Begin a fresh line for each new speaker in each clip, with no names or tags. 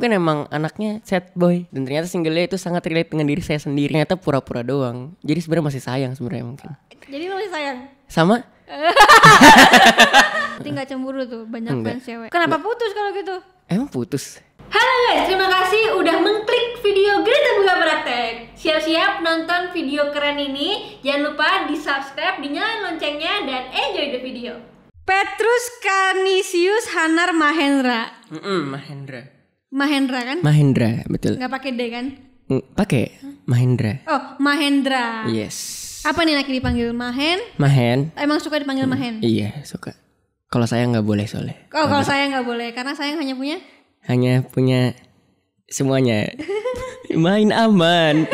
Mungkin emang anaknya sad boy dan ternyata singlenya itu sangat relate dengan diri saya sendiri. Ternyata pura-pura doang. Jadi sebenarnya masih sayang sebenarnya mungkin.
Jadi masih sayang. Sama? Tinggal cemburu tuh banyak Enggak. fans cewek. Kenapa Enggak. putus kalau gitu? Emang putus. Halo guys, terima kasih udah mengklik video Greta Buka Praktek. Siap-siap nonton video keren ini. Jangan lupa di subscribe, dinyalain loncengnya, dan enjoy the video. Petrus Canisius Hanar Mahendra.
Mm -mm, Mahendra.
Mahendra kan?
Mahendra, betul. Gak pakai D kan? Pakai Mahendra.
Oh, Mahendra. Yes. Apa nih lagi dipanggil Mahen? Mahen. Emang suka dipanggil hmm, Mahen?
Iya, suka. Kalau saya nggak boleh soalnya.
Oh, kalau saya nggak boleh karena saya hanya punya
hanya punya semuanya. Main aman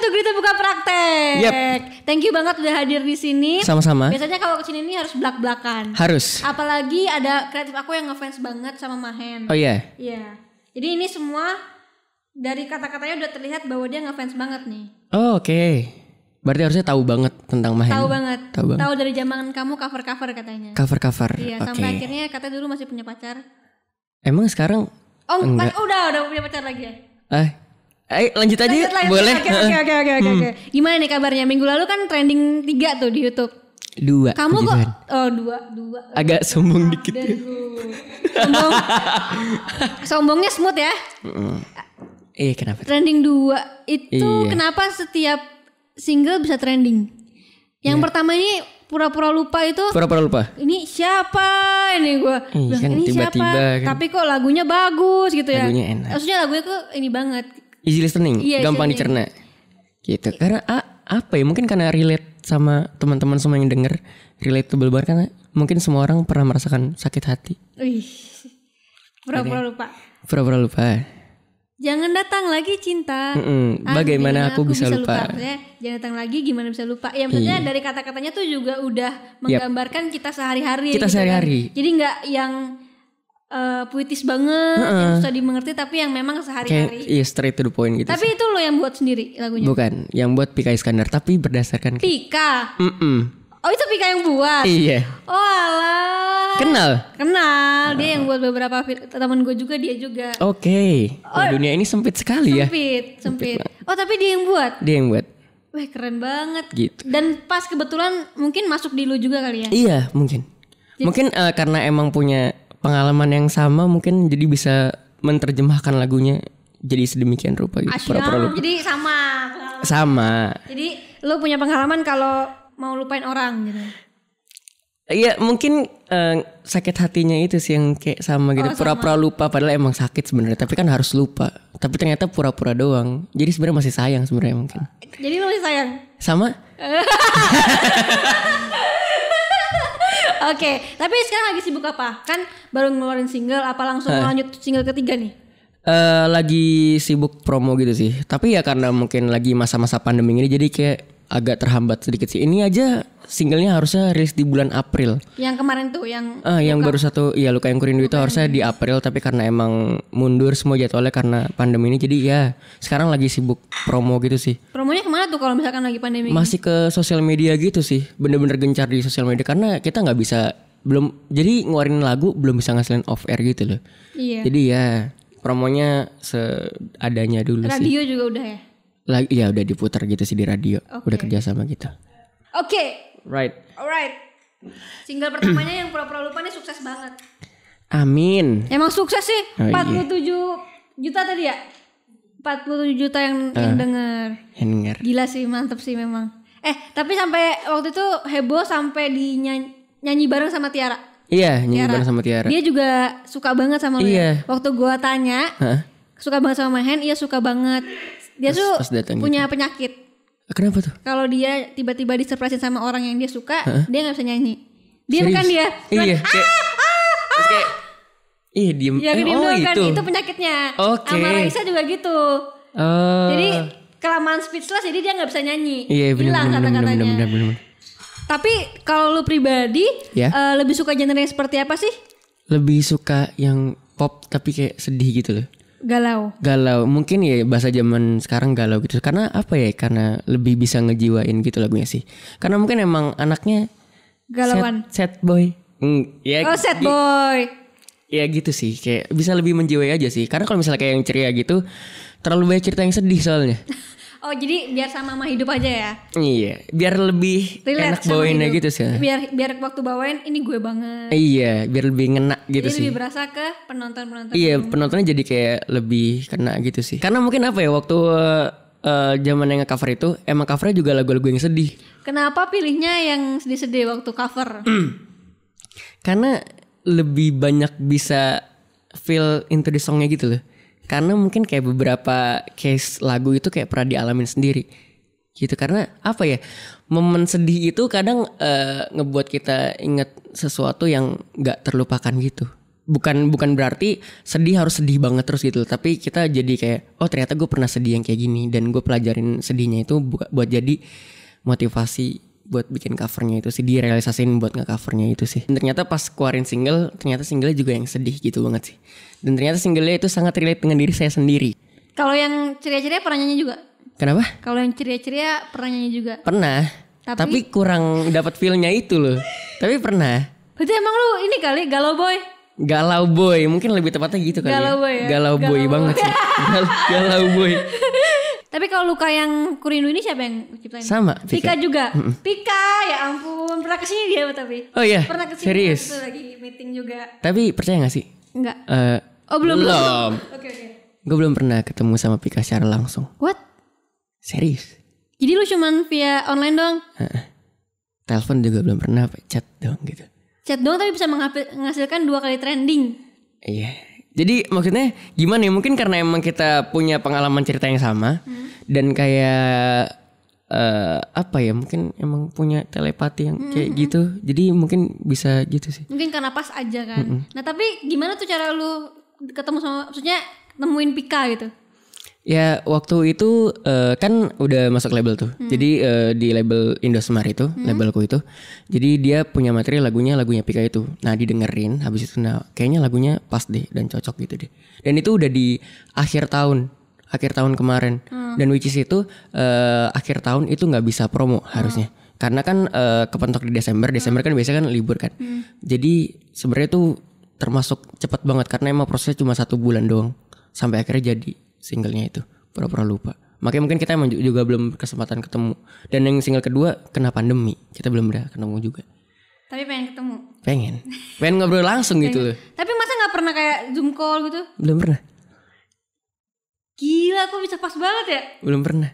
untuk Grita buka praktek. Yep. Thank you banget udah hadir di sini. Sama-sama. Biasanya kalau ke sini ini harus belak-belakan. Harus. Apalagi ada kreatif aku yang ngefans banget sama Mahen. Oh iya. Yeah. Iya. Yeah. Jadi ini semua dari kata-katanya udah terlihat bahwa dia ngefans banget nih.
Oh, Oke. Okay. Berarti harusnya tahu banget tentang Mahen. Tahu banget. Tahu banget. Tahu
dari zaman kamu cover-cover katanya. Cover-cover. Iya, okay. sampai akhirnya katanya dulu masih punya pacar.
Emang sekarang
Oh, enggak. oh udah udah punya pacar lagi ya?
Eh, Ayo eh, lanjut aja lanjut, lanjut. boleh. Oke oke oke oke hmm. oke.
Gimana nih kabarnya? Minggu lalu kan trending tiga tuh di YouTube.
Dua. Kamu kok Tuhan.
oh dua dua.
Agak sombong dikit.
Ya. Sombong. Sombongnya smooth ya.
Mm. Iya kenapa?
Trending dua itu iya. kenapa setiap single bisa trending? Yang iya. pertama ini pura-pura lupa itu. Pura-pura lupa. Ini siapa ini gue? Kan ini tiba -tiba siapa? Kan. Tapi kok lagunya bagus gitu ya. Lagunya enak. Maksudnya lagunya kok ini banget
easy listening, iya, gampang jadi. dicerna. Gitu. Karena a, apa ya? Mungkin karena relate sama teman-teman semua yang denger, relatable banget karena mungkin semua orang pernah merasakan sakit hati.
Wih. Pura-pura lupa. Pura-pura lupa. Jangan datang lagi cinta. Mm-mm. Bagaimana Akhirnya aku, bisa, bisa lupa? lupa. Ya, jangan datang lagi gimana bisa lupa? Ya maksudnya iya. dari kata-katanya tuh juga udah menggambarkan yep. kita sehari-hari. Kita gitu kan. sehari-hari. Kan? Jadi nggak yang uh, puitis banget, uh -uh. yang susah dimengerti tapi yang memang sehari-hari.
Iya straight to the point gitu. Tapi
sih. itu lo yang buat sendiri lagunya?
Bukan, yang buat Pika Iskandar tapi berdasarkan
Pika. Mm -mm. Oh itu Pika yang buat? Iya. Oh alah. Kenal? Kenal. Dia yang buat beberapa teman gue juga dia juga.
Oke. Okay. Oh, dunia ini sempit sekali sempit, ya.
Sempit, sempit. sempit oh tapi dia yang buat? Dia yang buat. Wah keren banget. Gitu. Dan pas kebetulan mungkin masuk di lu juga kali ya? Iya
mungkin. Jadi, mungkin uh, karena emang punya pengalaman yang sama mungkin jadi bisa menerjemahkan lagunya jadi sedemikian rupa gitu. Pura pura -pura jadi
sama. Pengalaman. Sama. Jadi lu punya pengalaman kalau mau lupain orang gitu.
Iya mungkin uh, sakit hatinya itu sih yang kayak sama gitu oh, pura-pura oh, lupa padahal emang sakit sebenarnya tapi kan harus lupa tapi ternyata pura-pura doang jadi sebenarnya masih sayang sebenarnya mungkin
jadi masih sayang sama okay. tapi sekarang lagi sibuk apa? Kan baru ngeluarin single, apa langsung uh. lanjut single ketiga nih?
Uh, lagi sibuk promo gitu sih. Tapi ya karena mungkin lagi masa-masa pandemi ini jadi kayak agak terhambat sedikit sih. Ini aja singlenya harusnya rilis di bulan April.
Yang kemarin tuh yang
ah, luka. yang baru satu ya luka yang kurindu luka itu harusnya di April tapi karena emang mundur semua jadwalnya karena pandemi ini jadi ya sekarang lagi sibuk promo gitu sih.
Promonya kemana tuh kalau misalkan lagi pandemi? Masih
ke sosial media gitu sih. Bener-bener gencar di sosial media karena kita nggak bisa belum jadi ngeluarin lagu belum bisa ngasilin off air gitu loh. Iya. Jadi ya promonya seadanya dulu Radio sih. Radio juga udah ya lagi ya udah diputar gitu sih di radio okay. udah kerja sama kita
oke gitu. okay. right alright single pertamanya yang pura-pura lupa nih sukses banget
amin
emang sukses sih oh, iya. empat puluh tujuh juta tadi ya 47 juta yang, uh, yang denger yang gila sih mantep sih memang eh tapi sampai waktu itu heboh sampai di nyanyi, bareng sama Tiara
iya nyanyi bareng sama Tiara dia
juga suka banget sama iya. waktu gua tanya huh? suka banget sama Mahen iya suka banget dia tuh pas punya gitu. penyakit. Kenapa tuh? Kalau dia tiba-tiba disurprisein sama orang yang dia suka, huh? dia nggak bisa nyanyi. Dia kan dia.
iya. Kayak, ah, ah, ah. kayak Iya diem. Ya, eh, diem oh, kan. Itu. itu
penyakitnya. Oke. Okay. Sama Raisa juga gitu.
Uh. Jadi
kelamaan speechless jadi dia nggak bisa nyanyi. Iya bener, Hilang kata-katanya. Tapi kalau lu pribadi yeah. Ya? uh, lebih suka genre yang seperti apa sih?
Lebih suka yang pop tapi kayak sedih gitu loh galau galau mungkin ya bahasa zaman sekarang galau gitu karena apa ya karena lebih bisa ngejiwain gitu lagunya sih karena mungkin emang anaknya galauan set set boy mm, ya oh set boy ya gitu sih kayak bisa lebih menjiwai aja sih karena kalau misalnya kayak yang ceria gitu terlalu banyak cerita yang sedih soalnya
Oh jadi biar sama mama hidup aja ya?
Iya, biar lebih Relax enak bawainnya gitu sih.
Biar biar waktu bawain ini gue banget.
Iya, biar lebih ngena gitu jadi sih. lebih
berasa ke penonton penonton. Iya, yang... penontonnya
jadi kayak lebih kena gitu sih. Karena mungkin apa ya waktu uh, zaman yang cover itu emang covernya juga lagu-lagu yang sedih.
Kenapa pilihnya yang sedih-sedih waktu cover?
Karena lebih banyak bisa feel into the songnya gitu loh karena mungkin kayak beberapa case lagu itu kayak pernah dialamin sendiri gitu karena apa ya momen sedih itu kadang uh, ngebuat kita inget sesuatu yang nggak terlupakan gitu bukan bukan berarti sedih harus sedih banget terus gitu tapi kita jadi kayak oh ternyata gue pernah sedih yang kayak gini dan gue pelajarin sedihnya itu buat jadi motivasi buat bikin covernya itu sih direalisasin buat nge-covernya itu sih. Dan ternyata pas keluarin single, ternyata singlenya juga yang sedih gitu banget sih. Dan ternyata singlenya itu sangat relate dengan diri saya sendiri.
Kalau yang ceria-ceria pernah nyanyi juga? Kenapa? Kalau yang ceria-ceria pernah nyanyi juga? Pernah. Tapi, tapi
kurang dapat feelnya itu loh. tapi pernah.
Berarti emang lu ini kali galau boy?
Galau boy, mungkin lebih tepatnya gitu kali. Ya. Galau boy ya. Galau, galau boy, boy banget sih. galau boy.
Tapi kalau luka yang kurindu ini siapa yang ciptain? Sama. Pika, Pika juga. Mm-mm. Pika ya ampun pernah kesini dia tapi. Oh iya. Pernah kesini. Serius. Waktu lagi meeting juga.
Tapi percaya gak sih? Enggak. Uh, eh, oh belum belum. Oke oke. Gue belum pernah ketemu sama Pika secara langsung. What? Serius.
Jadi lu cuman via online dong?
Heeh. telepon juga belum pernah, chat dong gitu.
Chat dong tapi bisa menghasilkan dua kali trending.
Iya. Yeah jadi maksudnya gimana ya? Mungkin karena emang kita punya pengalaman cerita yang sama hmm. dan kayak uh, apa ya? Mungkin emang punya telepati yang kayak hmm. gitu. Jadi mungkin bisa gitu sih.
Mungkin karena pas aja kan. Hmm. Nah, tapi gimana tuh cara lu ketemu sama maksudnya nemuin Pika gitu?
Ya waktu itu uh, kan udah masuk label tuh. Hmm. Jadi uh, di label Indosmar itu, hmm. labelku itu. Jadi dia punya materi lagunya lagunya Pika itu. Nah didengerin, habis itu nah kayaknya lagunya pas deh dan cocok gitu deh. Dan itu udah di akhir tahun, akhir tahun kemarin. Hmm. Dan which is itu uh, akhir tahun itu nggak bisa promo hmm. harusnya. Karena kan uh, kepentok di Desember, Desember hmm. kan biasanya kan libur kan. Hmm. Jadi sebenarnya tuh termasuk cepat banget karena emang prosesnya cuma satu bulan doang sampai akhirnya jadi singlenya itu pura-pura lupa makanya mungkin kita juga belum kesempatan ketemu dan yang single kedua kena pandemi kita belum ada ketemu juga
tapi pengen ketemu
pengen pengen ngobrol langsung gitu loh
tapi masa nggak pernah kayak zoom call gitu belum pernah gila aku bisa pas banget ya
belum pernah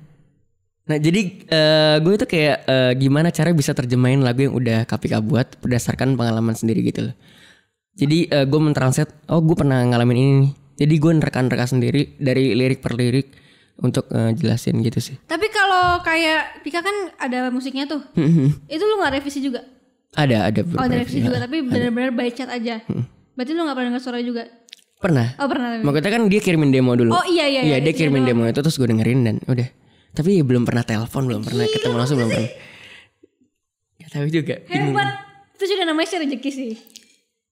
Nah jadi uh, gue itu kayak uh, gimana cara bisa terjemahin lagu yang udah KPK buat berdasarkan pengalaman sendiri gitu loh. Jadi uh, gue mentranslate, oh gue pernah ngalamin ini nih. Jadi gue nerka-nerka sendiri dari lirik per lirik untuk uh, jelasin gitu sih.
Tapi kalau kayak Pika kan ada musiknya tuh. Mm-hmm. itu lu nggak revisi juga?
Ada, ada. Oh, ada revisi juga, tapi
benar-benar by chat aja. Hmm. Berarti lu gak pernah denger suara juga? Pernah. Oh, pernah. Maksudnya
kan dia kirimin demo dulu. Oh, iya iya. Iya, iya dia iya, kirimin iya. demo itu terus gue dengerin dan udah. Tapi ya belum pernah telepon, belum pernah ketemu langsung, belum pernah. Ya tapi juga.
Hebat. Itu juga namanya rezeki sih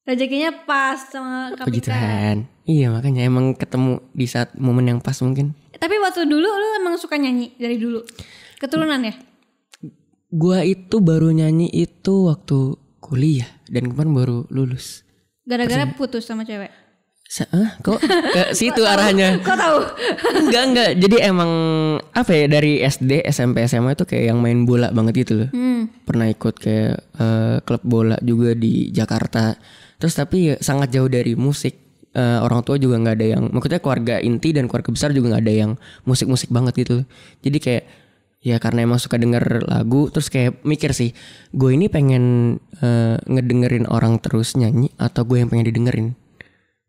rezekinya pas sama Kak Puji Tuhan.
Iya makanya emang ketemu di saat momen yang pas mungkin.
Tapi waktu dulu lu emang suka nyanyi dari dulu. Keturunan ya?
Gua itu baru nyanyi itu waktu kuliah dan kemarin baru lulus.
Gara-gara putus sama cewek?
Hah? Eh, kok ke situ arahnya? Kok tahu? enggak enggak. Jadi emang apa ya dari SD, SMP, SMA itu kayak yang main bola banget gitu loh. Hmm. Pernah ikut kayak uh, klub bola juga di Jakarta. Terus tapi ya, sangat jauh dari musik. Uh, orang tua juga nggak ada yang maksudnya keluarga inti dan keluarga besar juga nggak ada yang musik-musik banget gitu. Loh. Jadi kayak ya karena emang suka denger lagu terus kayak mikir sih gue ini pengen uh, ngedengerin orang terus nyanyi atau gue yang pengen didengerin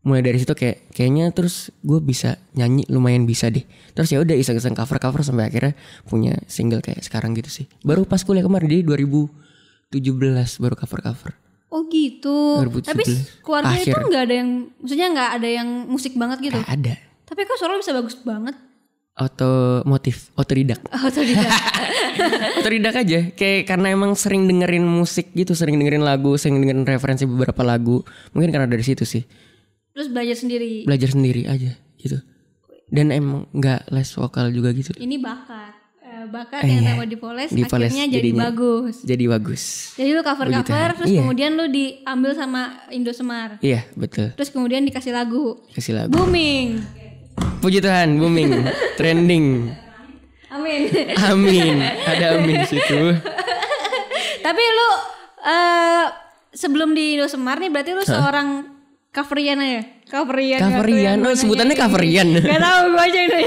mulai dari situ kayak kayaknya terus gue bisa nyanyi lumayan bisa deh terus ya udah iseng-iseng cover cover sampai akhirnya punya single kayak sekarang gitu sih baru pas kuliah kemarin jadi 2017 baru cover cover
oh gitu tapi keluarga Akhir. itu nggak ada yang maksudnya nggak ada yang musik banget gitu gak ada tapi kok suara bisa bagus banget
auto motif tidak otodidak otodidak aja kayak karena emang sering dengerin musik gitu sering dengerin lagu sering dengerin referensi beberapa lagu mungkin karena dari situ sih
Terus belajar sendiri. Belajar
sendiri aja gitu. Dan emang nggak les vokal juga gitu.
Ini bakat. Eh, bakat eh, yang iya. dipoles, dipoles akhirnya jadi jadinya, bagus.
Jadi bagus. Jadi lu cover cover cover terus iya. kemudian
lu diambil sama Indosemar.
Iya, betul.
Terus kemudian dikasih lagu. Kasih lagu. Booming.
Puji Tuhan, booming, trending.
Amin. Amin. Ada amin situ. Tapi lu uh, sebelum di Indosemar nih berarti lu huh? seorang Coverian aja. Coverian. Coverian. Oh, sebutannya Coverian. nggak tahu gue aja ini.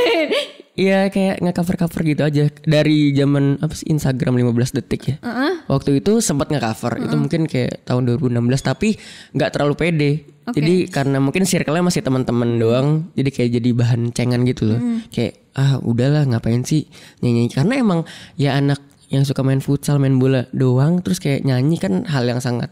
Iya kayak nge-cover-cover gitu aja dari zaman apa sih Instagram 15 detik ya. Uh -uh. Waktu itu sempat nge-cover. Uh -uh. Itu mungkin kayak tahun 2016 tapi nggak terlalu pede. Okay. Jadi karena mungkin circle-nya masih teman-teman doang, jadi kayak jadi bahan cengan gitu loh. Hmm. Kayak ah udahlah ngapain sih nyanyi karena emang ya anak yang suka main futsal, main bola doang terus kayak nyanyi kan hal yang sangat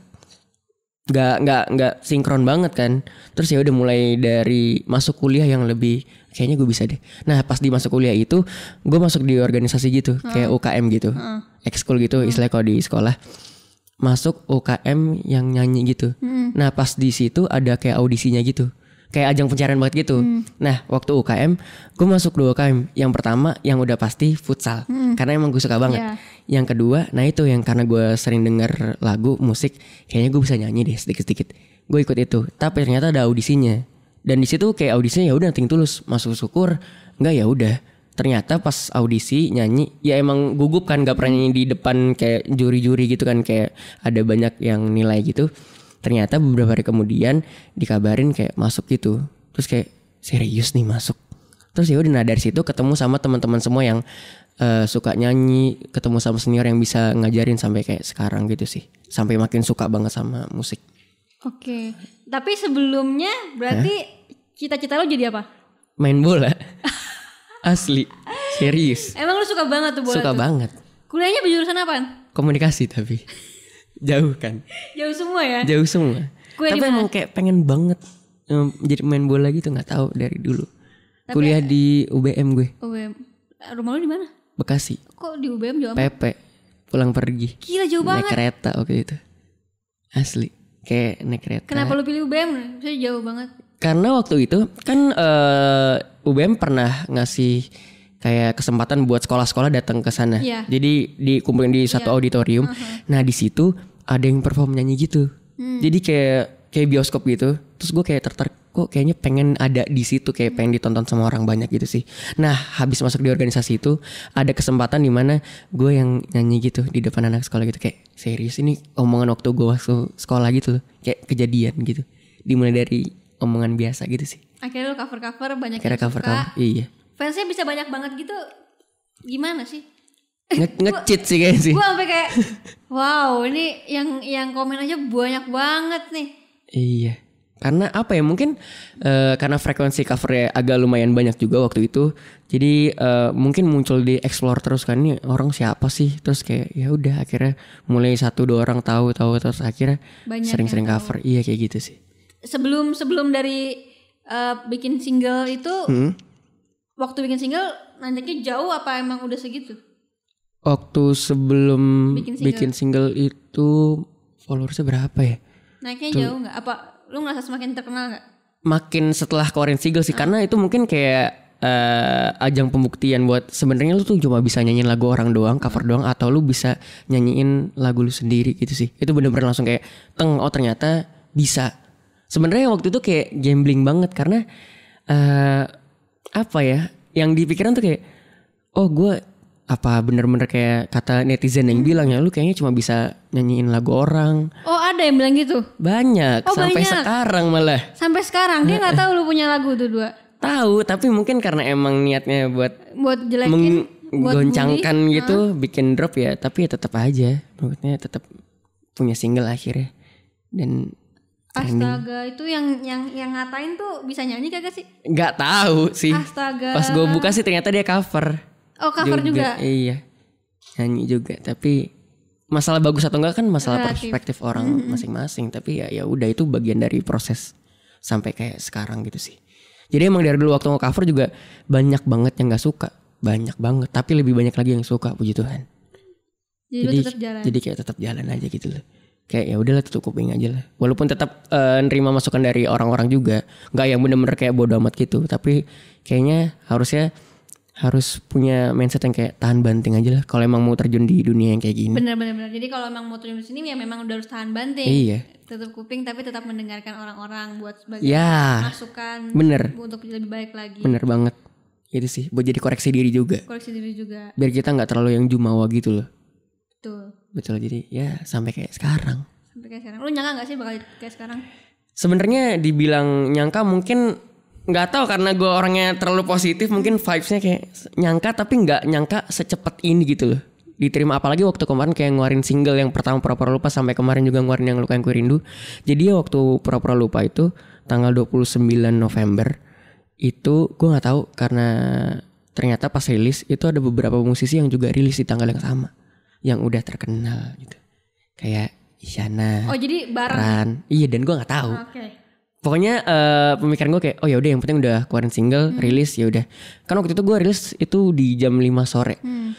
nggak nggak nggak sinkron banget kan terus ya udah mulai dari masuk kuliah yang lebih kayaknya gue bisa deh nah pas di masuk kuliah itu gue masuk di organisasi gitu hmm. kayak UKM gitu hmm. ekskul gitu hmm. istilah kalau di sekolah masuk UKM yang nyanyi gitu hmm. nah pas di situ ada kayak audisinya gitu kayak ajang pencarian banget gitu. Hmm. Nah, waktu UKM, gue masuk dua UKM. Yang pertama yang udah pasti futsal, hmm. karena emang gue suka banget. Yeah yang kedua nah itu yang karena gue sering denger lagu musik kayaknya gue bisa nyanyi deh sedikit-sedikit gue ikut itu tapi ternyata ada audisinya dan di situ kayak audisinya ya udah ting tulus masuk syukur nggak ya udah ternyata pas audisi nyanyi ya emang gugup kan gak pernah nyanyi di depan kayak juri-juri gitu kan kayak ada banyak yang nilai gitu ternyata beberapa hari kemudian dikabarin kayak masuk gitu terus kayak serius nih masuk terus ya udah nah dari situ ketemu sama teman-teman semua yang uh, suka nyanyi, ketemu sama senior yang bisa ngajarin sampai kayak sekarang gitu sih. Sampai makin suka banget sama musik.
Oke. Tapi sebelumnya berarti cita-cita lo jadi apa?
Main bola. Asli. Serius.
Emang lo suka banget tuh bola? Suka tuh? banget. Kuliahnya berjurusan apa?
Komunikasi tapi. Jauh kan?
Jauh semua ya? Jauh semua. Kuliah tapi emang kayak
pengen banget um, jadi main bola gitu nggak tahu dari dulu. Tapi, kuliah di UBM gue.
UBM. Rumah lu di mana?
Bekasi. Kok di UBM jauh PP. Pulang pergi. Gila jauh naik banget. Naik kereta oke itu. Asli. Kayak naik kereta. Kenapa
lu pilih UBM? Saya jauh banget.
Karena waktu itu kan uh, eh, UBM pernah ngasih kayak kesempatan buat sekolah-sekolah datang ke sana. Yeah. Jadi dikumpulin di satu yeah. auditorium. Uh -huh. Nah, di situ ada yang perform nyanyi gitu. Hmm. Jadi kayak kayak bioskop gitu. Terus gue kayak tertarik kok kayaknya pengen ada di situ kayak pengen ditonton sama orang banyak gitu sih. Nah, habis masuk di organisasi itu ada kesempatan di mana gue yang nyanyi gitu di depan anak sekolah gitu kayak serius ini omongan waktu gue waktu sekolah gitu loh. kayak kejadian gitu. Dimulai dari omongan biasa gitu sih.
Akhirnya lo cover-cover banyak Akhirnya yang cover suka. Cover, iya. Fansnya bisa banyak banget gitu. Gimana sih?
Nge ngecit sih kayaknya sih. Gue
sampai kayak wow, ini yang yang komen aja banyak banget nih.
Iya karena apa ya mungkin uh, karena frekuensi covernya agak lumayan banyak juga waktu itu jadi uh, mungkin muncul di explore terus kan ini orang siapa sih terus kayak ya udah akhirnya mulai satu dua orang tahu tahu terus akhirnya
sering-sering cover
iya kayak gitu sih
sebelum sebelum dari uh, bikin single itu hmm? waktu bikin single nanjaknya jauh apa emang udah segitu
waktu sebelum bikin single, bikin single itu followersnya berapa ya naiknya Tuh. jauh
nggak apa lu ngerasa semakin terkenal nggak
makin setelah keluarin single sih hmm. karena itu mungkin kayak uh, ajang pembuktian buat sebenarnya lu tuh cuma bisa nyanyiin lagu orang doang, cover doang atau lu bisa nyanyiin lagu lu sendiri gitu sih. Itu bener-bener langsung kayak teng oh ternyata bisa. Sebenarnya waktu itu kayak gambling banget karena uh, apa ya? Yang dipikiran tuh kayak oh gue apa bener-bener kayak kata netizen yang hmm. bilang ya lu kayaknya cuma bisa nyanyiin lagu orang.
Oh ada yang bilang gitu?
Banyak. Oh, sampai banyak. sekarang malah.
Sampai sekarang dia nggak tahu lu punya lagu tuh dua.
Tahu tapi mungkin karena emang niatnya buat
buat jelekin,
menggoncangkan buat gitu, uh. bikin drop ya. Tapi ya tetap aja, maksudnya tetap punya single akhirnya dan Astaga,
itu yang yang yang ngatain tuh bisa nyanyi kagak sih?
Gak tahu sih. Astaga. Pas gue buka sih ternyata dia cover.
Oh cover juga. juga.
Iya. Nyanyi juga tapi masalah bagus atau enggak kan masalah Relatif. perspektif orang mm-hmm. masing-masing tapi ya ya udah itu bagian dari proses sampai kayak sekarang gitu sih. Jadi emang dari dulu waktu mau cover juga banyak banget yang nggak suka, banyak banget. Tapi lebih banyak lagi yang suka, puji Tuhan. Jadi, jadi tetap jalan. Jadi kayak tetap jalan aja gitu loh. Kayak ya udahlah tutup kuping aja lah. Walaupun tetap uh, nerima masukan dari orang-orang juga, nggak yang bener-bener kayak bodoh amat gitu. Tapi kayaknya harusnya harus punya mindset yang kayak tahan banting aja lah kalau emang mau terjun di dunia yang kayak gini. Bener
bener bener. Jadi kalau emang mau terjun di sini ya memang udah harus tahan banting. Iya. Tutup kuping tapi tetap mendengarkan orang-orang buat sebagai ya. masukan. Bener. Untuk lebih baik lagi. Bener
banget. Itu sih buat jadi koreksi diri juga. Koreksi diri juga. Biar kita nggak terlalu yang jumawa gitu loh. Betul. Betul jadi ya sampai kayak sekarang.
Sampai kayak sekarang. Lu nyangka gak sih bakal kayak sekarang?
Sebenarnya dibilang nyangka mungkin nggak tahu karena gue orangnya terlalu positif mungkin vibesnya kayak nyangka tapi nggak nyangka secepat ini gitu loh diterima apalagi waktu kemarin kayak ngeluarin single yang pertama pura-pura lupa sampai kemarin juga ngeluarin yang luka yang ku jadi ya waktu pura-pura lupa itu tanggal 29 November itu gue nggak tahu karena ternyata pas rilis itu ada beberapa musisi yang juga rilis di tanggal yang sama yang udah terkenal gitu kayak Isyana oh jadi bareng ya? Ran. iya dan gue nggak tahu okay pokoknya uh, pemikiran gue kayak oh ya udah yang penting udah keluarin single hmm. rilis ya udah kan waktu itu gue rilis itu di jam 5 sore hmm.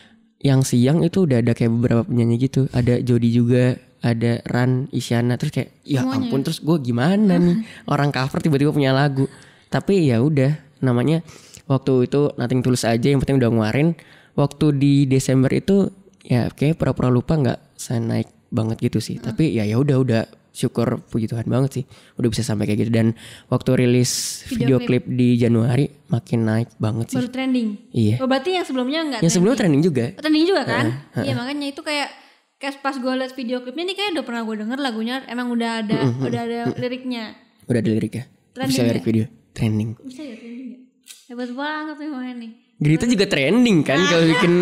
yang siang itu udah ada kayak beberapa penyanyi gitu ada Jody juga ada Ran Isyana terus kayak ya Semuanya. ampun terus gue gimana nih orang cover tiba-tiba punya lagu tapi ya udah namanya waktu itu nothing tulus aja yang penting udah nguarin waktu di Desember itu ya kayak pura-pura lupa nggak saya naik banget gitu sih uh. tapi ya ya udah udah syukur puji Tuhan banget sih udah bisa sampai kayak gitu dan waktu rilis video, klip di Januari makin naik banget sih. Baru
trending. Iya. Oh, berarti yang sebelumnya enggak Yang sebelumnya
trending juga. Oh, trending juga kan? Uh, uh, iya,
makanya itu kayak kayak pas gue liat video klipnya ini kayak udah pernah gue denger lagunya emang udah ada mm -hmm. udah ada liriknya.
Udah ada liriknya. Trending bisa lirik video trending.
Bisa ya trending ya. Hebat banget sih mau ini.
Gerita juga trending kan kalau ah. bikin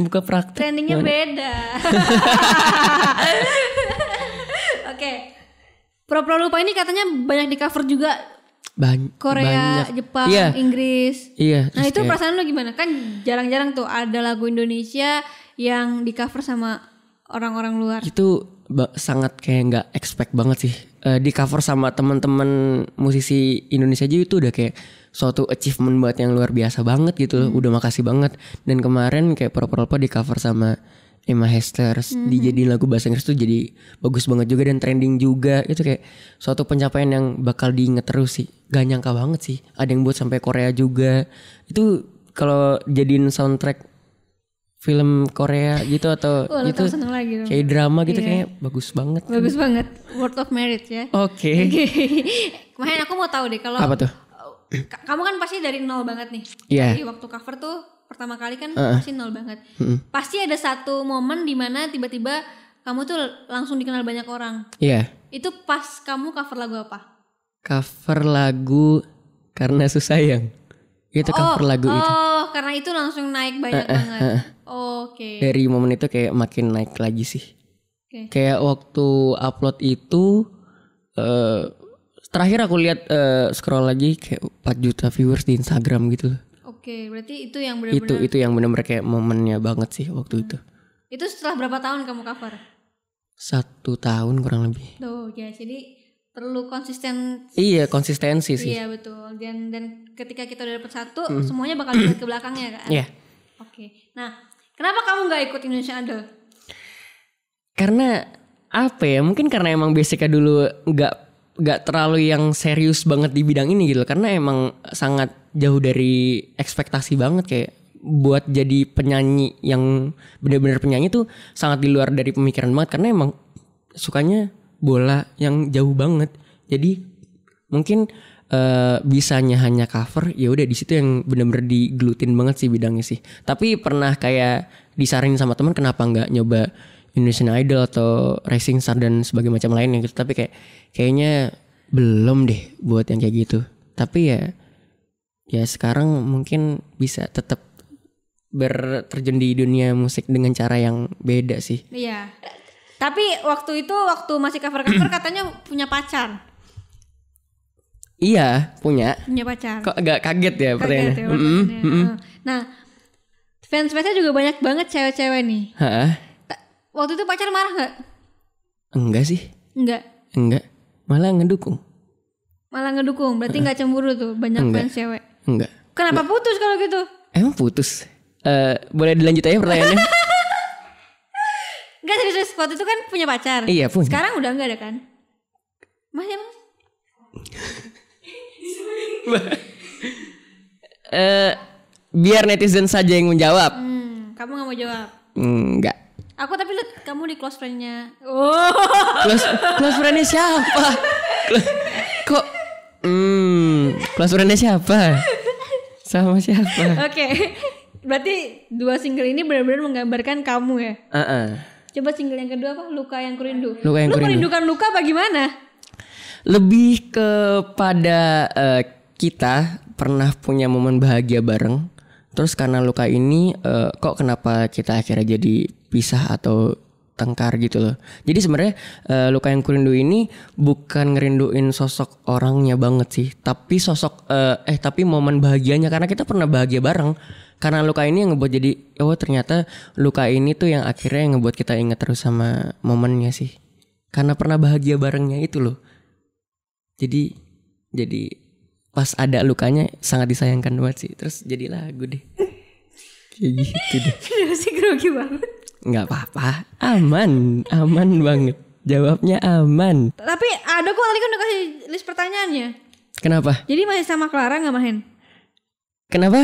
buka praktek.
Trendingnya beda. okay. Pro-pro lupa ini katanya banyak di cover juga
Ban Korea, banyak. Jepang, iya.
Inggris.
Iya. Nah itu kayak... perasaan lu
gimana? Kan jarang-jarang tuh ada lagu Indonesia yang di cover sama orang-orang luar.
Itu sangat kayak nggak expect banget sih. Uh, di cover sama teman-teman musisi Indonesia aja itu udah kayak suatu achievement buat yang luar biasa banget gitu Hmm. Udah makasih banget. Dan kemarin kayak pro-pro di cover sama Emma Hesters mm -hmm. dijadiin mhm. lagu bahasa Inggris tuh jadi bagus banget juga dan trending juga itu kayak suatu pencapaian yang bakal diinget terus sih gak nyangka banget sih ada yang buat sampai Korea juga itu kalau jadiin soundtrack film Korea gitu atau Wah, gitu lagi dong. kayak drama gitu yeah. kayak bagus banget bagus
banget word of merit ya oke okay. kemarin aku mau tahu deh kalau apa tuh kamu kan pasti dari nol banget nih yeah. Jadi waktu cover tuh pertama kali kan uh. pasti nol banget. Uh. Pasti ada satu momen dimana tiba-tiba kamu tuh langsung dikenal banyak orang. Iya. Yeah. Itu pas kamu cover lagu apa?
Cover lagu karena susah yang. Itu oh, cover lagu oh, itu.
Oh, karena itu langsung naik banyak uh, uh, banget. Uh. Oh, Oke. Okay. Dari
momen itu kayak makin naik lagi sih. Okay. Kayak waktu upload itu uh, terakhir aku lihat uh, scroll lagi kayak 4 juta viewers di Instagram gitu loh.
Oke, okay, berarti itu yang benar-benar itu itu
yang benar-benar kayak momennya banget sih waktu hmm. itu.
Itu setelah berapa tahun kamu cover?
Satu tahun kurang lebih.
Tuh, ya jadi perlu konsisten.
Iya konsistensi sih. Iya
betul. Dan dan ketika kita udah dapet satu, hmm. semuanya bakal lihat ke belakangnya kan. Iya. Yeah. Oke. Okay. Nah, kenapa kamu nggak ikut Indonesia Idol?
Karena apa ya? Mungkin karena emang basicnya dulu nggak nggak terlalu yang serius banget di bidang ini gitu. Karena emang sangat jauh dari ekspektasi banget kayak buat jadi penyanyi yang benar-benar penyanyi tuh sangat di luar dari pemikiran banget karena emang sukanya bola yang jauh banget jadi mungkin uh, bisanya hanya cover ya udah di situ yang bener-bener digelutin banget sih bidangnya sih tapi pernah kayak disaring sama teman kenapa nggak nyoba Indonesian Idol atau Racing Star dan sebagainya macam lain gitu tapi kayak kayaknya belum deh buat yang kayak gitu tapi ya ya sekarang mungkin bisa tetap berterjun di dunia musik dengan cara yang beda sih.
Iya. Tapi waktu itu waktu masih cover cover katanya punya pacar.
Iya, punya.
Punya pacar. Kok
agak kaget ya pertanyaannya. Ya, mm -hmm. mm -hmm.
Nah, fans fansnya juga banyak banget cewek-cewek nih. Hah. Waktu itu pacar marah nggak? Enggak sih. Enggak.
Enggak. Malah ngedukung.
Malah ngedukung, berarti nggak cemburu tuh banyak Enggak. fans cewek. Enggak. Kenapa Enggak. putus kalau gitu?
Emang putus? Uh, boleh dilanjut aja pertanyaannya?
Enggak serius, waktu itu kan punya pacar. Iya pun. Sekarang udah enggak ada kan? Mas emang? Ya, uh,
eh, biar netizen saja yang menjawab.
Hmm, kamu nggak mau jawab?
Enggak.
Aku tapi liat kamu di close friendnya. Oh. Close, close friendnya siapa? Kok?
Hmm, Peluncurannya siapa? Sama siapa? Oke.
Okay. Berarti dua single ini benar-benar menggambarkan kamu ya? Uh -uh. Coba single yang kedua apa? Luka yang kurindu. Luka yang Lu kurindu. merindukan luka bagaimana?
Lebih kepada uh, kita pernah punya momen bahagia bareng. Terus karena luka ini uh, kok kenapa kita akhirnya jadi pisah atau tengkar gitu loh. Jadi sebenarnya uh, luka yang kurindu ini bukan ngerinduin sosok orangnya banget sih, tapi sosok uh, eh tapi momen bahagianya karena kita pernah bahagia bareng. Karena luka ini yang ngebuat jadi oh ternyata luka ini tuh yang akhirnya yang ngebuat kita ingat terus sama momennya sih. Karena pernah bahagia barengnya itu loh. Jadi jadi pas ada lukanya sangat disayangkan banget sih. Terus jadilah lagu deh. Kayak gitu deh.
Kenapa sih grogi banget?
Nggak apa-apa, aman, aman banget. Jawabnya aman.
Tapi ada kok tadi kan udah kasih list pertanyaannya. Kenapa? Jadi masih sama Clara nggak main?
Kenapa?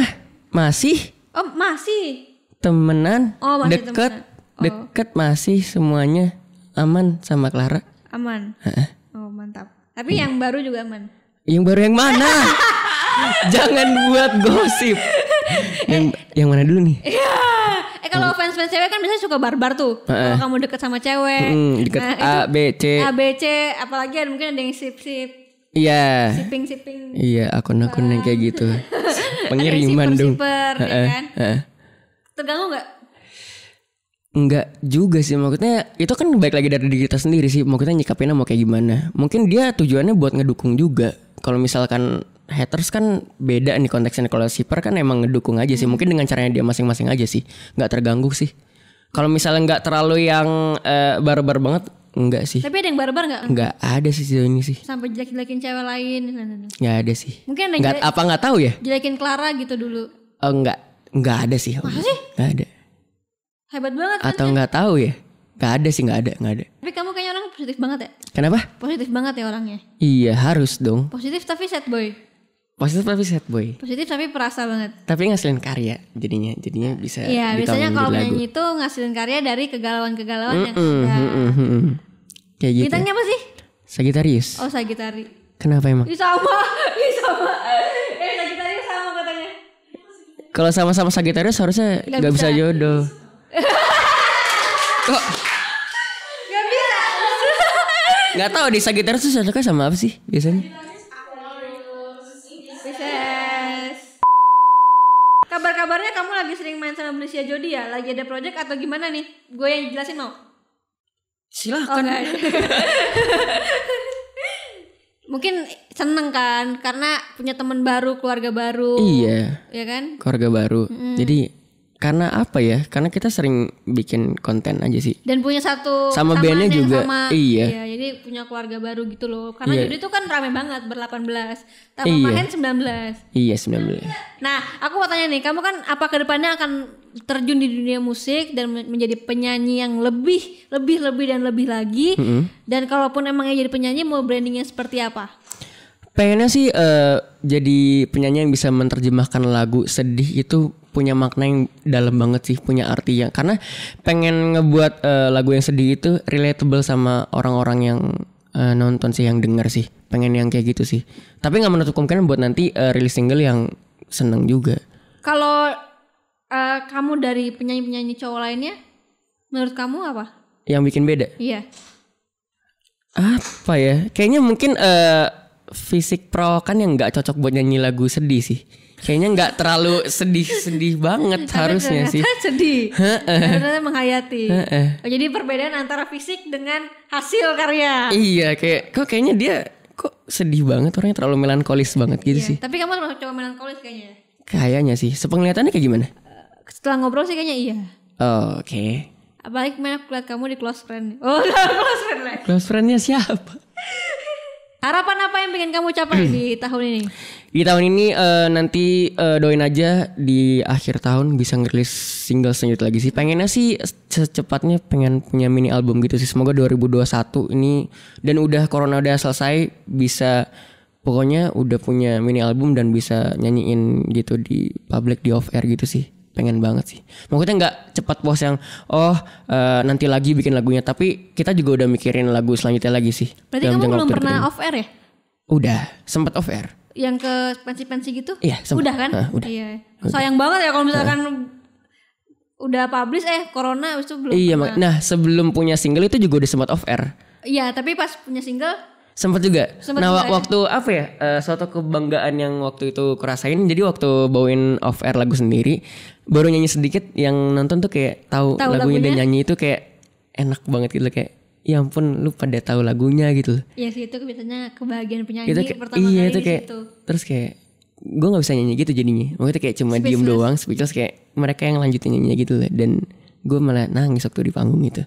Masih?
Oh masih.
Temenan?
Oh masih deket, temenan. Oh. Deket
masih semuanya aman sama Clara.
Aman. Ha-ha. Oh mantap. Tapi hmm. yang baru juga aman.
Yang baru yang mana?
Jangan buat gosip.
yang, yang mana dulu nih?
Iya kalau hmm. fans-fans cewek kan biasanya suka barbar tuh. Kalau kamu deket sama cewek. Hmm, deket nah, A, B, C. A, B, C. Apalagi ada mungkin ada yang sip-sip.
Iya. Yeah. Siping-siping. Iya, akun-akun yang kayak gitu.
Pengiriman dong. Siper, ya kan? Terganggu nggak?
Enggak juga sih maksudnya itu kan baik lagi dari diri kita sendiri sih maksudnya nyikapinnya mau kayak gimana mungkin dia tujuannya buat ngedukung juga kalau misalkan haters kan beda nih konteksnya kalau shipper kan emang ngedukung aja sih. Mungkin dengan caranya dia masing-masing aja sih. Nggak terganggu sih. Kalau misalnya nggak terlalu yang uh, barbar banget, enggak sih.
Tapi ada yang barbar nggak?
Nggak ada sih sejauh ini sih.
Sampai jelekin jelekin cewek lain. Nah, nah, nah.
Nggak ada sih. Mungkin ada nggak, apa nggak tahu ya?
Jelekin Clara gitu dulu.
Oh, eh, enggak, enggak ada sih. Masa sih? Enggak ada.
Hebat banget. Atau
kan, nggak tahu ya? Nggak ada sih, nggak ada, nggak ada.
Tapi kamu kayaknya orang positif banget ya? Kenapa? Positif banget ya orangnya.
Iya harus dong.
Positif tapi sad boy
positif tapi sad boy
positif tapi perasa banget
tapi ngasilin karya jadinya jadinya bisa iya biasanya kalau nyanyi
itu ngasilin karya dari kegalauan kegalauan mm -mm, yang
mm -mm, mm -mm. kayak gitu bintangnya ya. apa sih Sagitarius oh Sagitari kenapa emang
Ih, sama Ih, sama eh Sagitarius sama katanya
kalau sama-sama Sagitarius harusnya nggak bisa. bisa jodoh
kok nggak bisa nggak tahu di
Sagitarius tuh sama apa sih biasanya
lagi sering main sama manusia Jody ya? Lagi ada project atau gimana nih? Gue yang jelasin mau? Silahkan. Oh, Mungkin seneng kan karena punya temen baru, keluarga baru. Iya.
Iya kan? Keluarga baru. Mm. Jadi karena apa ya karena kita sering bikin konten aja sih
dan punya satu sama bandnya juga sama, iya. iya jadi punya keluarga baru gitu loh karena iya. itu tuh kan rame banget berdelapan belas tapi iya. Mahen sembilan belas
iya sembilan belas
nah aku mau tanya nih kamu kan apa kedepannya akan terjun di dunia musik dan menjadi penyanyi yang lebih lebih lebih dan lebih lagi mm -hmm. dan kalaupun emangnya jadi penyanyi mau brandingnya seperti apa
pengennya sih uh, jadi penyanyi yang bisa menerjemahkan lagu sedih itu punya makna yang dalam banget sih punya arti yang karena pengen ngebuat uh, lagu yang sedih itu relatable sama orang-orang yang uh, nonton sih yang denger sih pengen yang kayak gitu sih tapi nggak menutup kemungkinan buat nanti uh, rilis single yang seneng juga
kalau uh, kamu dari penyanyi-penyanyi cowok lainnya menurut kamu apa
yang bikin beda iya apa ya kayaknya mungkin uh, fisik pro kan yang nggak cocok buat nyanyi lagu sedih sih Kayaknya nggak terlalu sedih-sedih banget harusnya sih.
sedih. Ternyata menghayati. oh, jadi perbedaan antara fisik dengan hasil karya.
Iya, kayak kok kayaknya dia kok sedih banget orangnya terlalu melankolis banget gitu iya. sih.
Tapi kamu termasuk coba melankolis kayaknya.
Kayaknya sih. Sepenglihatannya kayak gimana? Eh,
setelah ngobrol sih kayaknya iya.
Oh, Oke. Okay.
Apalagi kemarin aku lihat kamu di close friend. Oh, close friend
lah. Close friendnya siapa?
Harapan apa yang pengen kamu capai di tahun ini?
Di tahun ini uh, nanti uh, doain aja di akhir tahun bisa ngerilis single selanjutnya lagi sih. Pengennya sih secepatnya pengen punya mini album gitu sih. Semoga 2021 ini dan udah corona udah selesai bisa pokoknya udah punya mini album dan bisa nyanyiin gitu di public di off air gitu sih pengen banget sih. Maksudnya nggak cepat bos yang oh uh, nanti lagi bikin lagunya, tapi kita juga udah mikirin lagu selanjutnya lagi sih. Berarti kamu belum pernah off air ya? Udah, sempat off air.
Yang ke pensi-pensi gitu? Iya, sempet. Udah kan? Uh, udah. Iya. Udah. Sayang banget ya kalau ah. misalkan uh. udah publish eh corona itu belum. Iya, pernah. nah
sebelum punya single itu juga udah sempat off air.
Iya, tapi pas punya single
sempat juga. Sempet nah juga ya? waktu ya? apa ya uh, suatu kebanggaan yang waktu itu kurasain jadi waktu bawain off air lagu sendiri baru nyanyi sedikit yang nonton tuh kayak tahu lagunya, lagunya dan nyanyi itu kayak enak banget gitu kayak ya ampun lu pada tahu lagunya gitu
Iya sih itu biasanya kebahagiaan penyanyi itu kayak, pertama iya, kali itu kayak, situ.
Terus kayak gue nggak bisa nyanyi gitu jadinya. Makanya kayak cuma speechless. diem doang, speechless kayak mereka yang lanjutin nyanyi gitu loh. Dan gue malah nangis waktu di panggung gitu.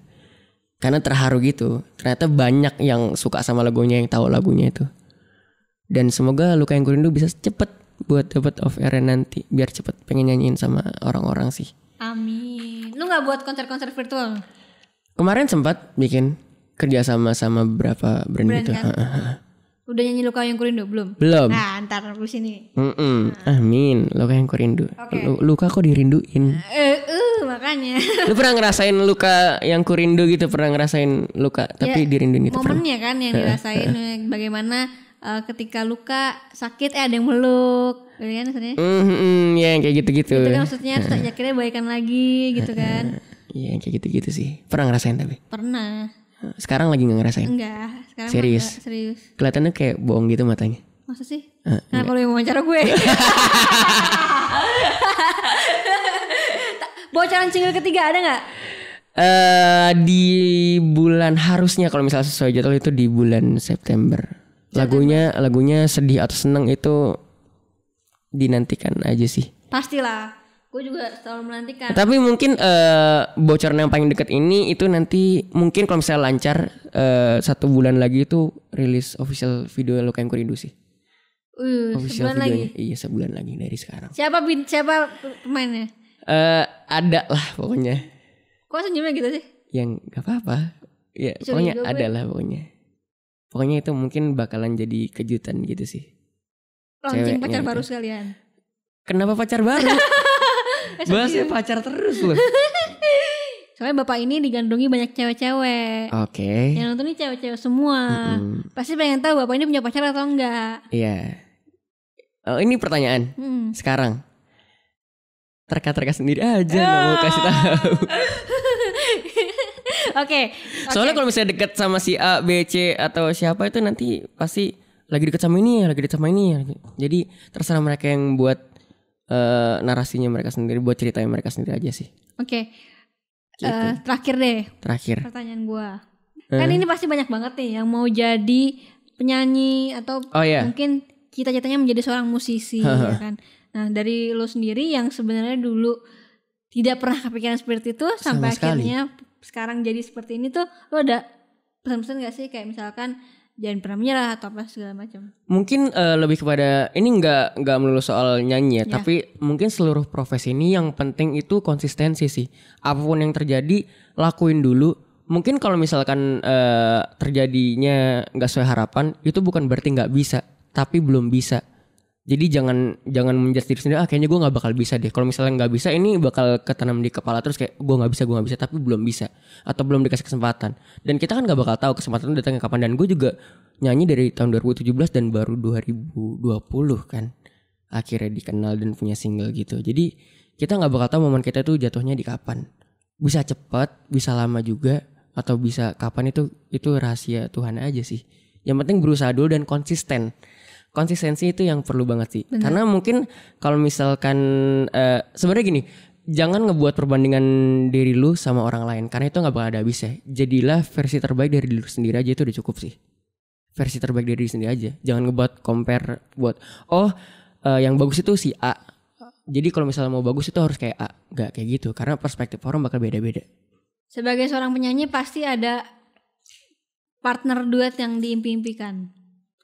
Karena terharu gitu. Ternyata banyak yang suka sama lagunya, yang tahu lagunya itu. Dan semoga luka yang kurindu bisa cepet buat dapat off air nanti biar cepet pengen nyanyiin sama orang-orang sih.
Amin. Lu nggak buat konser-konser virtual?
Kemarin sempat bikin kerja sama sama beberapa brand, brand gitu. Kan?
Udah nyanyi luka yang kurindu belum? Belum. Nah, ntar lu sini.
Mm -mm. Nah. Amin, luka yang kurindu. Okay. Luka kok dirinduin?
Eh, uh, uh, makanya. lu pernah
ngerasain luka yang kurindu gitu? Pernah ngerasain luka tapi ya, dirinduin itu? Momennya
pernah. kan yang dirasain eh, bagaimana uh, ketika luka sakit eh ada yang meluk gitu kan maksudnya mm
-hmm, ya yeah, kayak gitu-gitu itu kan maksudnya terus
akhirnya baikan lagi gitu kan
iya yeah, kayak gitu-gitu sih pernah ngerasain tapi
pernah
sekarang lagi nggak ngerasain enggak sekarang serius enggak, serius kelihatannya kayak bohong gitu matanya
masa sih uh, kenapa enggak. Iya. lu yang wawancara gue bocoran single ketiga ada nggak
Uh, di bulan harusnya kalau misalnya sesuai jadwal itu di bulan September lagunya lagunya sedih atau seneng itu dinantikan aja sih
pastilah gue juga selalu menantikan tapi
mungkin uh, bocoran yang paling deket ini itu nanti mungkin kalau misalnya lancar uh, satu bulan lagi itu rilis official video lo yang kurindu sih
Uh, official sebulan videonya. lagi.
Iya sebulan lagi dari sekarang.
Siapa bin siapa pemainnya?
Eh uh, ada lah pokoknya.
Kok senyumnya gitu sih?
Yang gak apa-apa. Ya pokoknya ada lah pokoknya pokoknya itu mungkin bakalan jadi kejutan gitu sih
launching pacar baru sekalian
kenapa pacar baru bahasnya
pacar terus loh Soalnya bapak ini digandungi banyak cewek-cewek.
Oke. Okay. Yang
nonton ini cewek-cewek semua. Mm-hmm. Pasti pengen tahu bapak ini punya pacar atau enggak.
Iya. Yeah. Oh, ini pertanyaan. Mm. Sekarang. Terka-terka sendiri aja Oh. mau kasih ah. tahu. okay. Soalnya okay. kalau misalnya deket sama si A, B, C atau siapa itu nanti pasti lagi deket sama ini, ya, lagi deket sama ini. ya. Jadi terserah mereka yang buat uh, narasinya mereka sendiri, buat ceritanya mereka sendiri aja sih.
Oke. Okay. Eh, gitu. Uh, terakhir deh. Terakhir. Pertanyaan gua. Hmm. Kan ini pasti banyak banget nih yang mau jadi penyanyi atau oh, yeah. mungkin cita-citanya menjadi seorang musisi ya kan. Nah, dari lo sendiri yang sebenarnya dulu tidak pernah kepikiran seperti itu sampai Sama akhirnya sekarang jadi seperti ini tuh lo ada pesan-pesan gak sih kayak misalkan jangan pernah menyerah atau apa segala macam.
Mungkin uh, lebih kepada ini nggak nggak melulu soal nyanyi ya, ya, tapi mungkin seluruh profesi ini yang penting itu konsistensi sih. Apapun yang terjadi, lakuin dulu. Mungkin kalau misalkan uh, terjadinya nggak sesuai harapan, itu bukan berarti nggak bisa, tapi belum bisa jadi jangan jangan menjudge diri sendiri ah kayaknya gue nggak bakal bisa deh kalau misalnya nggak bisa ini bakal ketanam di kepala terus kayak gue nggak bisa gue nggak bisa tapi belum bisa atau belum dikasih kesempatan dan kita kan nggak bakal tahu kesempatan itu datangnya kapan dan gue juga nyanyi dari tahun 2017 dan baru 2020 kan akhirnya dikenal dan punya single gitu jadi kita nggak bakal tahu momen kita tuh jatuhnya di kapan bisa cepat bisa lama juga atau bisa kapan itu itu rahasia Tuhan aja sih yang penting berusaha dulu dan konsisten konsistensi itu yang perlu banget sih. Bener. Karena mungkin kalau misalkan uh, sebenarnya gini, jangan ngebuat perbandingan diri lu sama orang lain karena itu nggak bakal ada habisnya. Jadilah versi terbaik dari diri lu sendiri aja itu udah cukup sih. Versi terbaik dari diri sendiri aja. Jangan ngebuat compare buat oh uh, yang bagus itu si A. Jadi kalau misalnya mau bagus itu harus kayak A, nggak kayak gitu karena perspektif orang bakal beda-beda.
Sebagai seorang penyanyi pasti ada partner duet yang diimpikan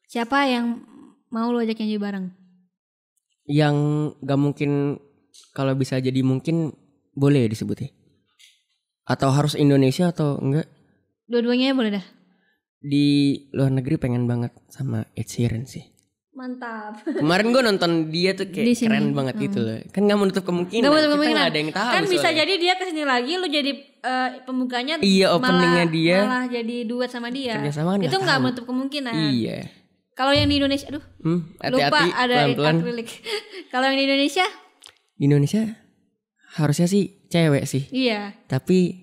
Siapa yang mau lo ajak nyanyi bareng?
Yang gak mungkin kalau bisa jadi mungkin boleh disebutnya. Atau harus Indonesia atau enggak?
Dua-duanya ya, boleh dah.
Di luar negeri pengen banget sama Ed Sheeran sih.
Mantap. Kemarin gue nonton dia tuh kayak Di
sini. keren banget hmm. gitu loh. Kan gak menutup kemungkinan. Gak menutup kemungkinan. Kita gak ada yang tahu. Kan soalnya. bisa jadi
dia kesini lagi, lu jadi uh, pembukanya. Iya, openingnya malah, dia. Malah jadi duet sama dia. Kerjasama kan Itu gak, nggak menutup kemungkinan. Iya. Kalau yang di Indonesia, aduh, hmm, hati -hati, lupa ada pelan -pelan. akrilik. Kalau yang di Indonesia?
Di Indonesia harusnya sih cewek sih. Iya. Tapi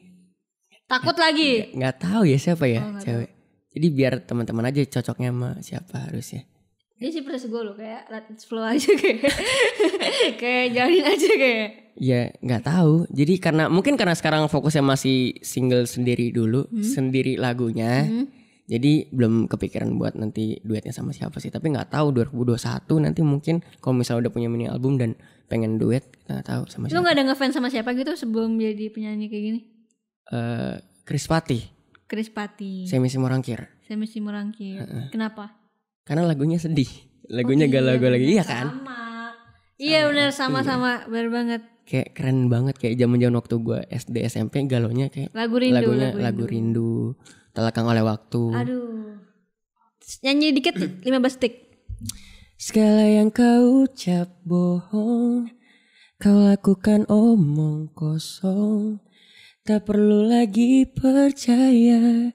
takut lagi.
Nggak tahu ya siapa ya oh, cewek. Tahu. Jadi biar teman-teman aja cocoknya sama siapa harusnya.
Dia sih persis gue loh kayak let flow aja kayak kayak jalanin aja kayak.
Ya nggak tahu. Jadi karena mungkin karena sekarang fokusnya masih single sendiri dulu, hmm. sendiri lagunya. Hmm jadi belum kepikiran buat nanti duetnya sama siapa sih. Tapi nggak tahu 2021 nanti mungkin kalau misalnya udah punya mini album dan pengen duet kita nggak tahu sama siapa. Lu
nggak ada ngefans sama siapa gitu sebelum jadi penyanyi kayak gini?
Eh, uh, Chris Pati.
Chris Pati. Semi
Simurangkir.
Semi Simurangkir. Uh -uh. Kenapa?
Karena lagunya sedih. Oh lagunya oh, galau-galau lagi, iya kan?
Sama. Iya benar iya. sama-sama iya. benar banget.
Kayak keren banget kayak zaman-zaman waktu gue SD SMP galonya kayak lagu rindu lagunya lagu rindu. lagu rindu. Telakang oleh waktu.
Aduh. Nyanyi dikit 15 detik.
Segala yang kau ucap bohong, kau lakukan omong kosong. Tak perlu lagi percaya,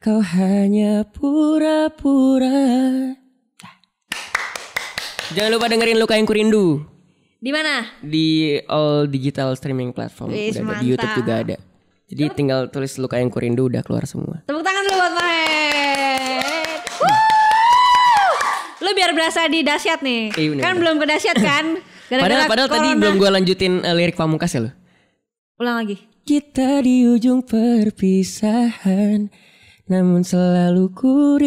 kau hanya pura-pura. Jangan lupa dengerin Luka yang Kurindu. Di mana? Di all digital streaming platform. Wih, Udah ada, di YouTube juga ada. Jadi tinggal tulis luka yang kurindu udah keluar semua.
Tepuk tangan dulu buat Mahen. Lu biar berasa di dahsyat nih. Eh, kan belum ke dahsyat kan? Gara -gara padahal padahal tadi belum
gua lanjutin uh, lirik pamungkas ya lo.
Ulang lagi. Kita di
ujung perpisahan namun selalu ku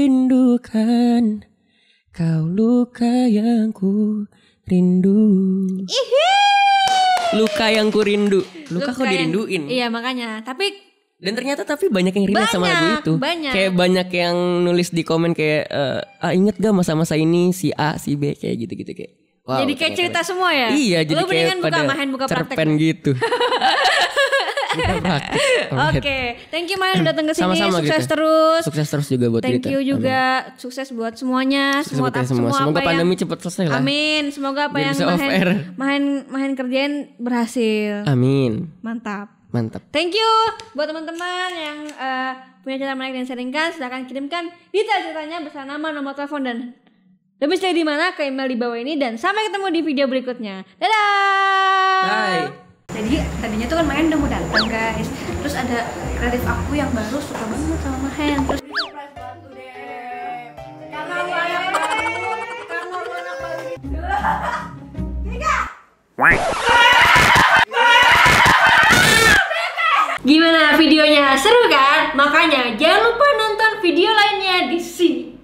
kau luka yang ku rindu. Ihi. Luka yang kurindu. Luka, Luka kok dirinduin. iya
makanya. Tapi
dan ternyata tapi banyak yang
relate sama lagu itu. Banyak. Kayak
banyak yang nulis di komen kayak uh, ah, inget gak masa-masa ini si A, si B kayak gitu-gitu kayak. Wow, jadi kayak cerita semua ya? Iya, jadi Lu kayak buka, pada main buka cerpen praktek. gitu. Iya, Oke, okay.
thank you Maya udah datang ke sini. Sama-sama Sukses gitu. terus. Sukses
terus juga buat Thank you juga.
Amin. Sukses buat semuanya. Sukses semua, semua. semua Semoga apa pandemi yang...
cepat selesai lah. Amin.
Semoga apa Biar yang main, main main kerjain berhasil. Amin. Mantap. Mantap. Thank you buat teman-teman yang uh, punya cerita menarik dan seringkan Silahkan kirimkan detail ceritanya bersama nama, nomor telepon dan lebih dari di mana ke email di bawah ini dan sampai ketemu di video berikutnya. Dadah. Bye jadi tadinya tuh kan Mahen udah mau datang guys terus ada kreatif aku yang baru suka banget sama Mahen terus Gimana videonya? Seru kan? Makanya jangan lupa nonton video lainnya di sini.